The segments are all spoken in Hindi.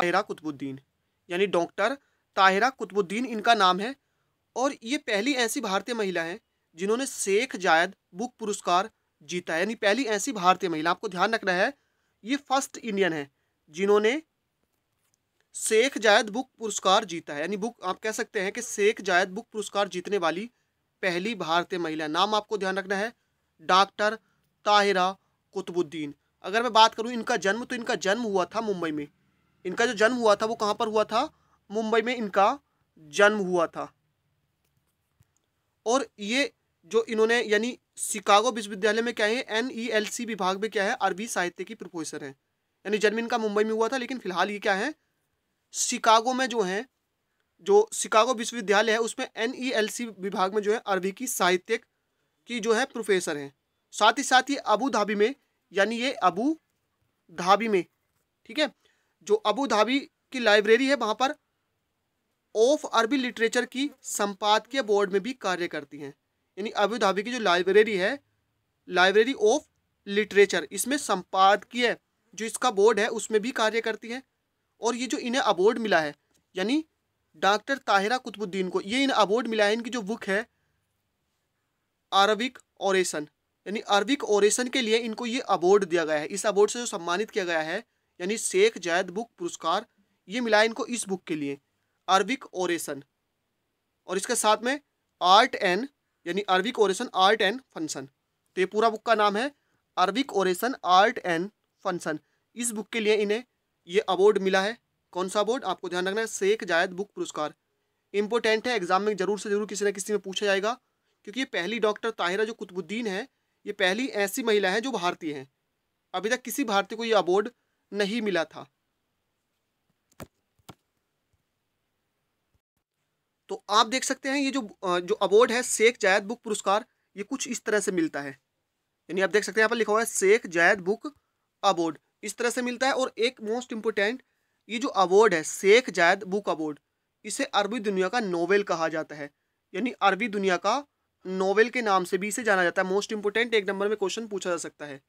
ताहिरा कुतुबुद्दीन यानी डॉक्टर ताहिरा कुतुबुद्दीन इनका नाम है और ये पहली ऐसी भारतीय महिला हैं जिन्होंने शेख जायद बुक पुरस्कार जीता है यानी पहली ऐसी भारतीय महिला आपको ध्यान रखना है ये फर्स्ट इंडियन है जिन्होंने शेख जायद बुक पुरस्कार जीता है यानी बुक आप कह सकते हैं कि शेख जायद बुक पुरस्कार जीतने वाली पहली भारतीय महिला नाम आपको ध्यान रखना है डॉक्टर ताहिरा कुतुबुद्दीन अगर मैं बात करूं इनका जन्म तो इनका जन्म हुआ था मुंबई में इनका जो जन्म हुआ था वो कहाँ पर हुआ था मुंबई में इनका जन्म हुआ था और ये जो इन्होंने यानी शिकागो विश्वविद्यालय में क्या है एन ई एल सी विभाग में क्या है अरबी साहित्य की प्रोफेसर हैं यानी जन्म इनका मुंबई में हुआ था लेकिन फिलहाल ये क्या है शिकागो में जो है जो शिकागो विश्वविद्यालय है उसमें एन ई एल सी विभाग में जो है अरबी की साहित्य की जो है प्रोफेसर हैं साथ ही साथ ये अबू धाबी में यानी ये अबू धाबी में ठीक है जो अबू धाबी की लाइब्रेरी है वहाँ पर ऑफ अरबी लिटरेचर की संपादकीय बोर्ड में भी कार्य करती हैं यानी अबू धाबी की जो लाइब्रेरी है लाइब्रेरी ऑफ लिटरेचर इसमें संपादकीय जो इसका बोर्ड है उसमें भी कार्य करती हैं और ये जो इन्हें अवार्ड मिला है यानी डॉक्टर ताहिरा कुतुबुद्दीन को ये इन्हें अवार्ड मिला है इनकी जो बुक है अरबिक ओरेशन यानी अरबिक ओरेसन के लिए इनको ये अवार्ड दिया गया है इस अवार्ड से जो सम्मानित किया गया है यानी शेख जायद बुक पुरस्कार ये मिला इनको इस बुक के लिए अरविक ओरेसन और इसके साथ में आर्ट एंड यानी Arabic oration art and function तो ये पूरा बुक का नाम है Arabic oration art and function इस बुक के लिए इन्हें ये अवार्ड मिला है कौन सा अवार्ड आपको ध्यान रखना है शेख जायद बुक पुरस्कार इंपॉर्टेंट है एग्जाम में जरूर से जरूर किसी ना किसी में पूछा जाएगा क्योंकि ये पहली डॉक्टर ताहिरा जो कुतुबुद्दीन है ये पहली ऐसी महिला है जो भारतीय हैं अभी तक किसी भारतीय को ये अवार्ड नहीं मिला था तो आप देख सकते हैं ये जो जो अवार्ड है शेख जायद बुक पुरस्कार ये कुछ इस तरह से मिलता है यानी आप देख सकते हैं यहाँ पर लिखा हुआ है शेख जायद बुक अवार्ड इस तरह से मिलता है और एक मोस्ट इंपोर्टेंट ये जो अवार्ड है शेख जायद बुक अवार्ड इसे अरबी दुनिया का नोवेल कहा जाता है यानी अरबी दुनिया का नोवेल के नाम से भी इसे जाना जाता है मोस्ट इंपोर्टेंट एक नंबर में क्वेश्चन पूछा जा सकता है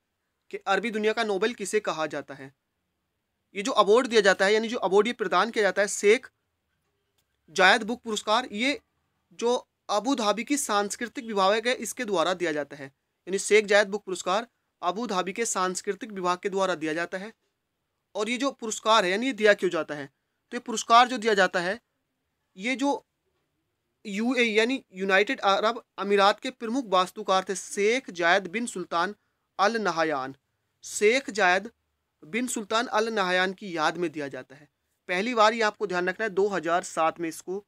कि अरबी दुनिया का नोवेल किसे कहा जाता है ये जो अवार्ड दिया जाता है यानी जो अवार्ड ये प्रदान किया जाता है शेख जायद बुक पुरस्कार ये जो अबू धाबी की सांस्कृतिक विभाग है इसके द्वारा दिया जाता है यानी शेख जायद बुक पुरस्कार अबू धाबी के सांस्कृतिक विभाग के द्वारा दिया जाता है और ये जो पुरस्कार है यानी ये दिया क्यों जाता है तो ये पुरस्कार जो दिया जाता है ये जो यू ए e, यानी यूनाइटेड अरब अमीरात के प्रमुख वास्तुकार थे शेख जायद बिन सुल्तान अल नहायान शेख जायद बिन सुल्तान अल नहायान की याद में दिया जाता है पहली बार ये आपको ध्यान रखना है 2007 में इसको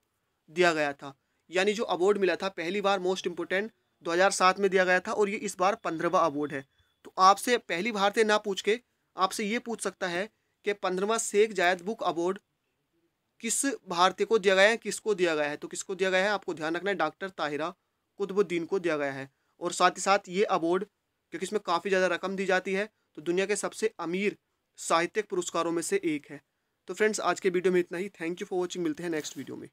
दिया गया था यानी जो अवार्ड मिला था पहली बार मोस्ट इम्पोर्टेंट 2007 में दिया गया था और ये इस बार पंद्रहवा अवार्ड है तो आपसे पहली भारतीय ना पूछ के आपसे ये पूछ सकता है कि पंद्रहवा शेख जायद बुक अवार्ड किस भारतीय को दिया गया है किसको दिया गया है तो किसको दिया गया है आपको ध्यान रखना है डॉक्टर ताहिरा कुतुबुद्दीन को दिया गया है और साथ ही साथ ये अवार्ड क्योंकि इसमें काफ़ी ज़्यादा रकम दी जाती है तो दुनिया के सबसे अमीर साहित्यिक पुरस्कारों में से एक है तो फ्रेंड्स आज के वीडियो में इतना ही थैंक यू फॉर वॉचिंग मिलते हैं नेक्स्ट वीडियो में